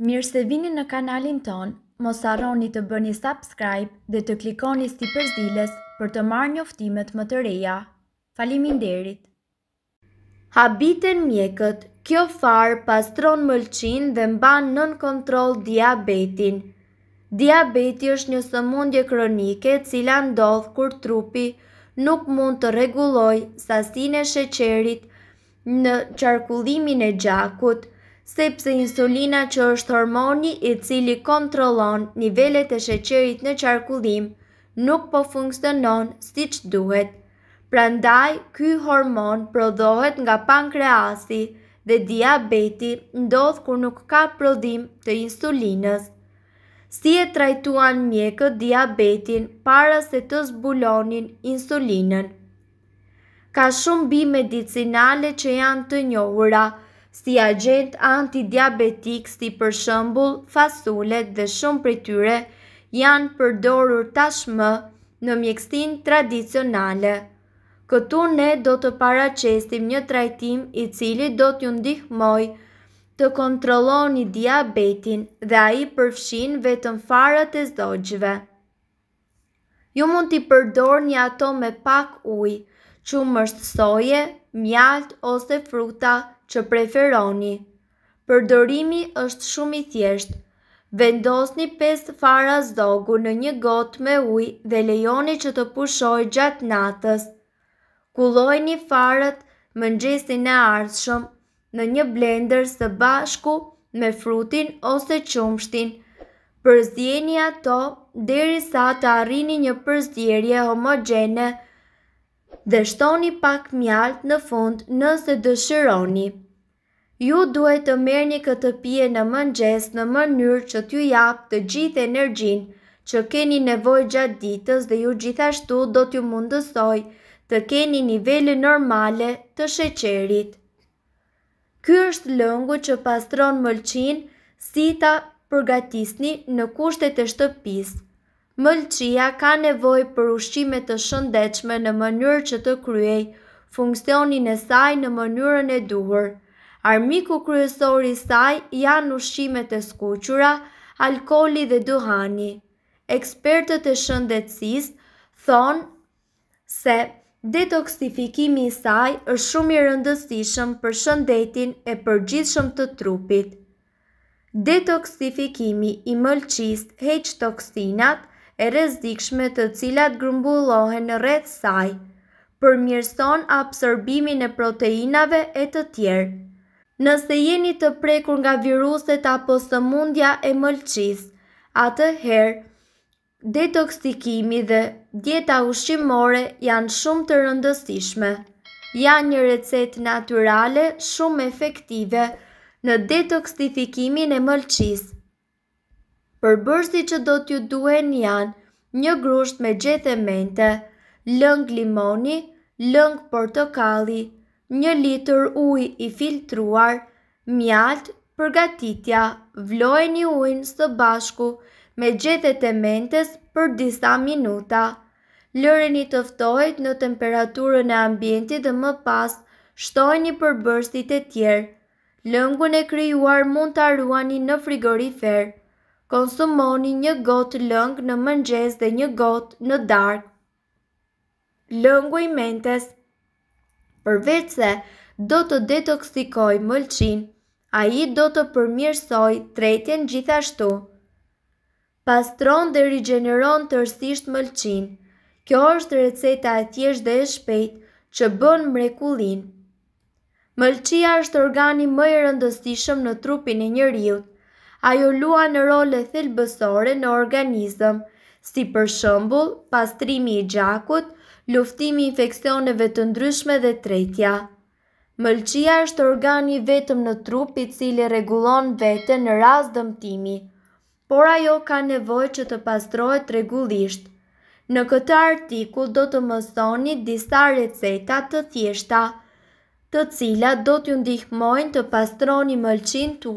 Mirë se vini në kanalin ton, mos arroni të bëni subscribe dhe të klikoni sti përzdiles për të marrë një më të reja. Falimin derit! Habiten mjekët, kjo farë pastron mëlqin dhe mban nën kontrol diabetin. Diabeti është një sëmundje kronike cila ndodhë kur trupi nuk mund të reguloj sasin e sheqerit në qarkullimin e gjakut sepse insulina që është hormoni i cili kontrolon nivellet e sheqerit në qarkullim, nuk po funksionon si që duhet. Pra ndaj, ky hormon prodohet nga pankreasi dhe diabeti ndodh kur nuk ka prodhim të insulinës. Si e trajtuan mjekët diabetin para se të zbulonin insulinën? Ka shumë bi medicinale që janë të njohura, si agent antidiabetik si për shëmbull, fasulet dhe shumë për tyre, janë përdorur tashmë në mjekstin tradicionale. Këtu ne do të paracestim një trajtim i cili do t'ju ndihmoj të kontroloni diabetin dhe a i përfshin vetën farët e zdojgjve. Ju mund t'i përdor një ato me pak uj, që soje, mjalt ose fruta, që preferoni. Përdorimi është shumë i thjeshtë. Vendosni 5 fara zdogu në një gotë me uj dhe lejoni që të pushoj gjatë natës. Kulloj një farët më nxestin e ardhshëm në një blender së bashku me frutin ose qumshtin. Përzdjeni ato deri sa të arrini një përzdjerje homogene Dhe shtoni pak mjalt në fund nëse dëshironi. Ju duhet të merrni këtë pije në mëngjes në mënyrë që t'ju japë të gjithë energjinë që keni nevojë gjatë ditës dhe ju gjithashtu do t'ju mundësoj të keni nivele normale të sheqerit. Ky është lëngu që pastron mëlqin si ta përgatisni në kushtet e shtëpisë. Mëlçia ka nevoj për ushqime të shëndechme në mënyrë që të kryej funksionin e saj në mënyrën e duhur. Armiku kryesori saj janë ushqime të skuqura, alkoli dhe duhani. Ekspertët e shëndetsis thonë se detoksifikimi i saj është shumë i rëndësishëm për shëndetin e përgjithshëm të trupit. Detoksifikimi i mëlqist heq toksinat, e rezikshme të cilat grumbullohen në rreth saj, përmirëson absorbimin e proteinave e të tjerë. Nëse jeni të prekur nga viruset apo sëmundja e mëlqis, atë herë, detoksikimi dhe dieta ushqimore janë shumë të rëndësishme. Janë një recetë naturale shumë efektive në detoksifikimin e mëlqisë për që do t'ju duen janë një grusht me gjethe e mente, lëng limoni, lëng portokalli, një litër uj i filtruar, mjaltë, përgatitja, vlojë një ujnë së bashku me gjetë e të mentes për disa minuta. Lërën i tëftojt në temperaturën e ambientit dhe më pas, shtojnë i përbërstit e tjerë. Lëngën e kryuar mund të arruani në frigorifer konsumoni një gotë lëng në mëngjes dhe një gotë në darkë. Lëngu i mentes Përveç se do të detoksikoj mëlqin, a i do të përmirësoj tretjen gjithashtu. Pastron dhe rigeneron tërsisht mëlqin. Kjo është receta e thjesht dhe e shpejt që bën mrekullin. Mëlqia është organi më i rëndësishëm në trupin e njeriut ajo lua në role thelbësore në organizëm, si për shëmbull, pastrimi i gjakut, luftimi infekcioneve të ndryshme dhe tretja. Mëlqia është organi vetëm në trup i cili regulon vete në ras dëmtimi, por ajo ka nevoj që të pastrohet regullisht. Në këtë artikull do të mësoni disa receta të thjeshta, të cilat do t'ju ndihmojnë të pastroni mëlqin të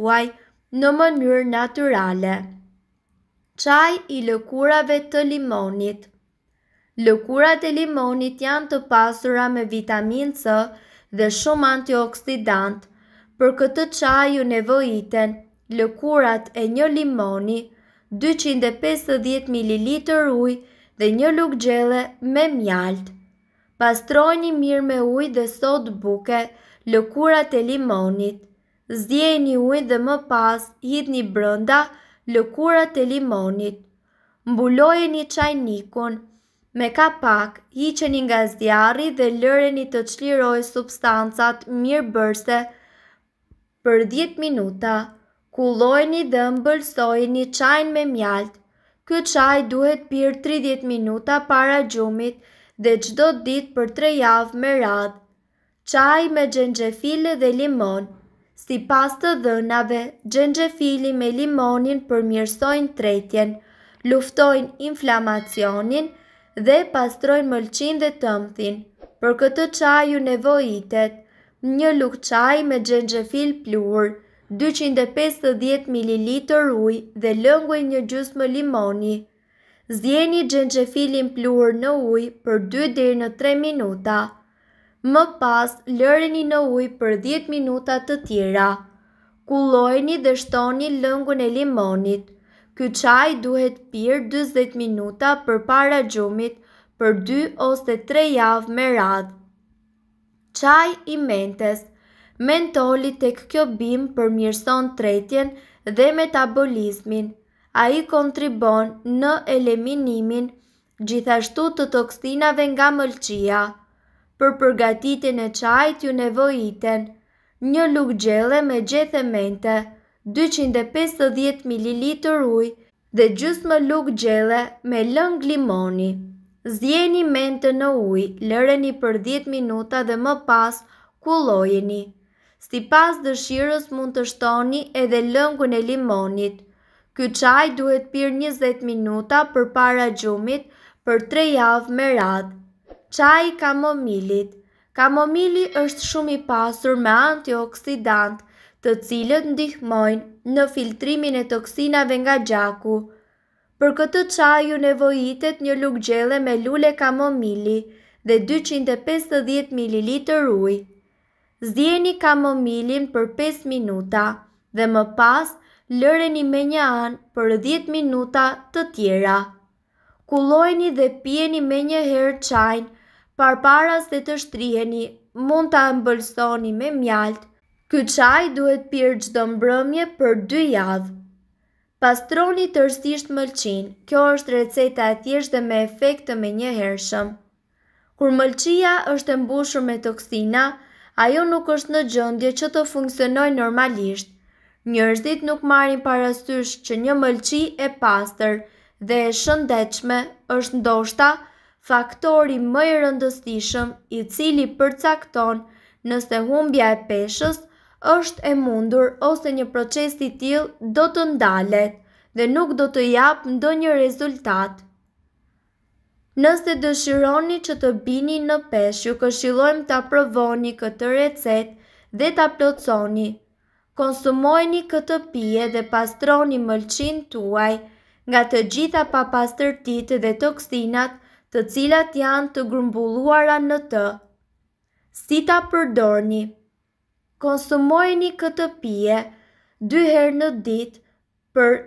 në mënyrë naturale. Qaj i lëkurave të limonit Lëkurat e limonit janë të pasura me vitamin C dhe shumë antioksidant. Për këtë qaj ju nevojiten lëkurat e një limoni, 250 ml uj dhe një luk gjele me mjalt. Pastrojni mirë me uj dhe sot buke lëkurat e limonit zdjej një ujnë dhe më pas hit një brënda lëkurat e limonit. Mbuloj një qajnikun, me ka pak hiqeni nga zdjarri dhe lëreni të qliroj substancat mirë bërse për 10 minuta. një dhe mbëlsoj një qajnë me mjaltë. Ky qaj duhet pirë 30 minuta para gjumit dhe gjdo dit për 3 javë me radhë. Qaj me gjengjefile dhe limonë si pas të dhënave, gjengjefili me limonin përmjërsojnë tretjen, luftojnë inflamacionin dhe pastrojnë mëlqin dhe tëmthin. Për këtë qaju nevojitet, një luk qaj me gjengjefil pluhur, 250 ml uj dhe lëngoj një gjus më limoni. Zjeni gjengjefilin pluhur në uj për 2-3 minuta. Më pas, lëreni në ujë për 10 minuta të tjera. Kullojni dhe shtoni lëngun e limonit. Ky çaj duhet pirë 40 minuta për para gjumit për 2 ose 3 javë me radhë. Qaj i mentes Mentoli tek kjo bim për mjërson tretjen dhe metabolizmin. A i kontribon në eliminimin gjithashtu të toksinave nga mëlqia për përgatitin e qajt ju nevojiten, një luk gjele me gjethe mente, 250 ml uj dhe gjusë më luk gjele me lëng limoni. Zjeni mente në uj, lëreni për 10 minuta dhe më pas kulojeni. Si pas dëshirës mund të shtoni edhe lëngun e limonit. Ky qaj duhet pyrë 20 minuta për para gjumit për 3 javë me radhë. Qaj i kamomilit Kamomili është shumë i pasur me antioksidant të cilët ndihmojnë në filtrimin e toksinave nga gjaku. Për këtë qaju nevojitet një luk gjelle me lule kamomili dhe 250 ml uj. Zdjeni kamomilin për 5 minuta dhe më pas lëreni me një anë për 10 minuta të tjera. Kulojni dhe pjeni me një herë qajnë parpara se të shtriheni, mund të ambëlsoni me mjalt. Ky qaj duhet pyrë gjdo mbrëmje për dy javë. Pastroni tërsisht mëlqin, kjo është receta e thjesht dhe me efekte me një hershëm. Kur mëlqia është e mbushur me toksina, ajo nuk është në gjëndje që të funksionoj normalisht. Njërzit nuk marin parasysh që një mëlqi e pastër dhe e shëndechme është ndoshta faktori më i rëndësishëm i cili përcakton nëse humbja e peshës është e mundur ose një proces i tillë do të ndalet dhe nuk do të jap ndonjë rezultat. Nëse dëshironi që të bini në pesh, ju këshillojmë ta provoni këtë recet dhe ta plotësoni. Konsumojni këtë pije dhe pastroni mëlçin tuaj nga të gjitha papastërtitë dhe toksinat të cilat janë të grumbulluara në të. Si ta përdorni? Konsumojni këtë pije dy herë në ditë për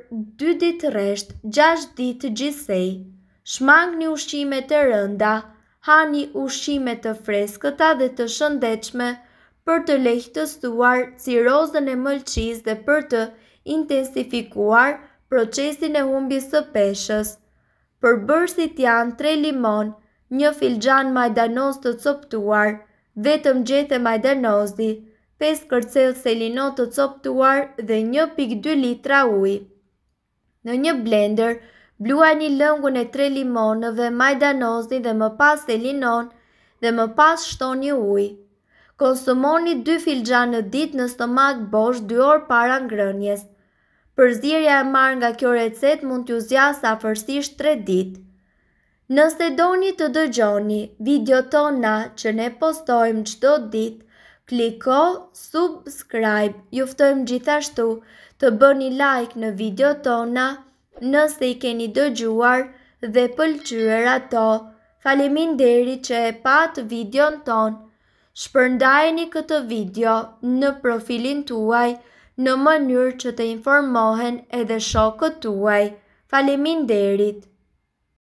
2 ditë rresht 6 ditë gjithsej. Shmangni ushqime të rënda, hani ushqime të freskëta dhe të shëndetshme për të lehtësuar cirozën e mëlçisë dhe për të intensifikuar procesin e humbjes së peshës. Për bërësit janë tre limon, një filxan majdanos të coptuar, vetëm gjethe majdanozdi, 5 kërcel selino të coptuar dhe 1.2 litra uj. Në një blender, blua një lëngun e tre limonëve majdanozdi dhe më pas selinon dhe më pas shton një uj. Konsumoni 2 filxan në dit në stomak bosh 2 orë para ngrënjes. Përzirja e marrë nga kjo recet mund t'ju zja sa fërstisht 3 dit. Nëse doni të dëgjoni video tona që ne postojmë qdo dit, kliko subscribe, juftojmë gjithashtu të bëni like në video tona nëse i keni dëgjuar dhe pëlqyër ato. falimin deri që e patë video në tonë, shpërndajeni këtë video në profilin tuaj, në mënyrë që të informohen edhe shokët tuaj. Falemin derit!